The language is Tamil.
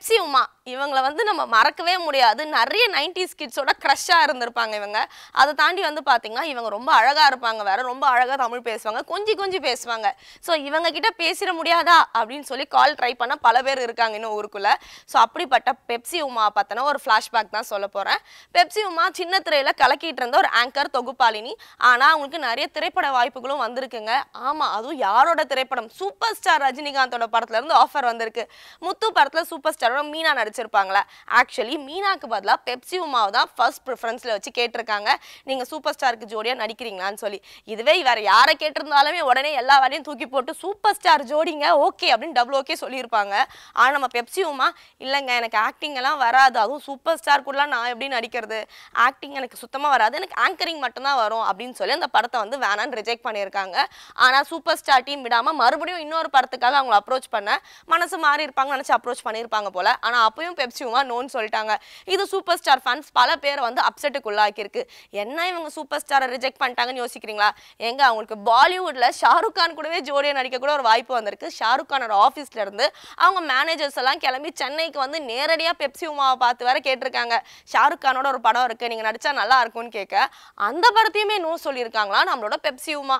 s i இவங்களை வந்து நம்ம மறக்கவே முடியாது நிறைய நைன்டிஸ் கிட்ஸோட க்ரஷ்ஷாக இருந்திருப்பாங்க இவங்க அதை தாண்டி வந்து பார்த்தீங்கன்னா இவங்க ரொம்ப அழகாக இருப்பாங்க வேற ரொம்ப அழகாக தமிழ் பேசுவாங்க கொஞ்சம் கொஞ்சம் பேசுவாங்க ஸோ இவங்க கிட்ட பேசிட முடியாதா அப்படின்னு சொல்லி கால் ட்ரை பண்ண பல பேர் இருக்காங்க இன்னும் ஊருக்குள்ளே ஸோ அப்படிப்பட்ட பெப்சி உமா பார்த்தோன்னா ஒரு ஃப்ளாஷ்பேக் தான் சொல்ல போகிறேன் பெப்சி உமா சின்ன திரையில் கலக்கிட்டு இருந்த ஒரு ஆங்கர் தொகுப்பாளினி ஆனால் அவங்களுக்கு நிறைய திரைப்பட வாய்ப்புகளும் வந்திருக்குங்க ஆமாம் அதுவும் யாரோட திரைப்படம் சூப்பர் ஸ்டார் ரஜினிகாந்தோட படத்துலேருந்து ஆஃபர் வந்திருக்கு முத்து படத்தில் சூப்பர் ஸ்டாரோட மீனா நடிச்சு வச்சிருப்பாங்களா ஆக்சுவலி மீனாக்கு பதிலாக பெப்சி உமாவை தான் ஃபர்ஸ்ட் ப்ரிஃபரன்ஸில் வச்சு கேட்டிருக்காங்க நீங்கள் சூப்பர் ஸ்டாருக்கு ஜோடியாக நடிக்கிறீங்களான்னு சொல்லி இதுவே வேறு யாரை கேட்டிருந்தாலுமே உடனே எல்லா வேலையும் தூக்கி போட்டு சூப்பர் ஸ்டார் ஜோடிங்க ஓகே அப்படின்னு டபுள் ஓகே சொல்லியிருப்பாங்க ஆனால் நம்ம பெப்சி உமா இல்லைங்க எனக்கு ஆக்டிங் எல்லாம் வராது அதுவும் சூப்பர் ஸ்டார் கூடலாம் நான் எப்படி நடிக்கிறது ஆக்டிங் எனக்கு சுத்தமாக வராது எனக்கு ஆங்கரிங் மட்டும்தான் வரும் அப்படின்னு சொல்லி அந்த படத்தை வந்து வேணான்னு ரிஜெக்ட் பண்ணியிருக்காங்க ஆனால் சூப்பர் ஸ்டார் டீம் விடாமல் மறுபடியும் இன்னொரு படத்துக்காக அவங்களை அப்ரோச் பண்ண மனசு மாறி இருப்பாங்க நினச்சி அப்ரோச் பண்ணியிருப்பாங்க போல் ஆனால் அப்போ கோவையும் பெப்சியுமா நோன்னு சொல்லிட்டாங்க இது சூப்பர் ஸ்டார் ஃபேன்ஸ் பல பேரை வந்து அப்செட்டுக்கு உள்ளாக்கியிருக்கு என்ன இவங்க சூப்பர் ஸ்டாரை ரிஜெக்ட் பண்ணிட்டாங்கன்னு யோசிக்கிறீங்களா எங்க அவங்களுக்கு பாலிவுட்டில் ஷாருக் கான் கூடவே ஜோடியாக நடிக்க கூட ஒரு வாய்ப்பு வந்திருக்கு ஷாருக் கானோட ஆஃபீஸ்ல இருந்து அவங்க மேனேஜர்ஸ் எல்லாம் கிளம்பி சென்னைக்கு வந்து நேரடியாக பெப்சி உமாவை பார்த்து வேற கேட்டிருக்காங்க ஷாருக் கானோட ஒரு படம் இருக்குது நீங்கள் நடித்தா நல்லா இருக்கும்னு கேட்க அந்த படத்தையுமே நோ சொல்லியிருக்காங்களா நம்மளோட பெப்சி உமா